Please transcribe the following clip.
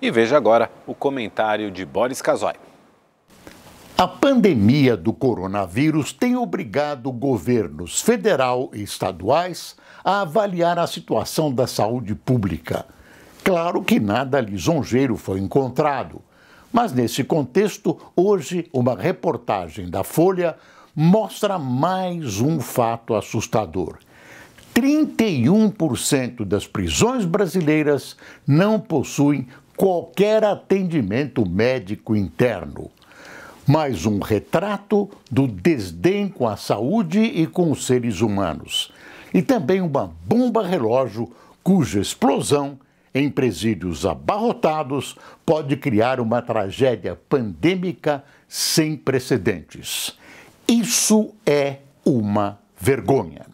E veja agora o comentário de Boris Casoy. A pandemia do coronavírus tem obrigado governos federal e estaduais a avaliar a situação da saúde pública. Claro que nada lisonjeiro foi encontrado, mas nesse contexto, hoje, uma reportagem da Folha mostra mais um fato assustador. 31% das prisões brasileiras não possuem qualquer atendimento médico interno, mais um retrato do desdém com a saúde e com os seres humanos, e também uma bomba relógio cuja explosão em presídios abarrotados pode criar uma tragédia pandêmica sem precedentes. Isso é uma vergonha.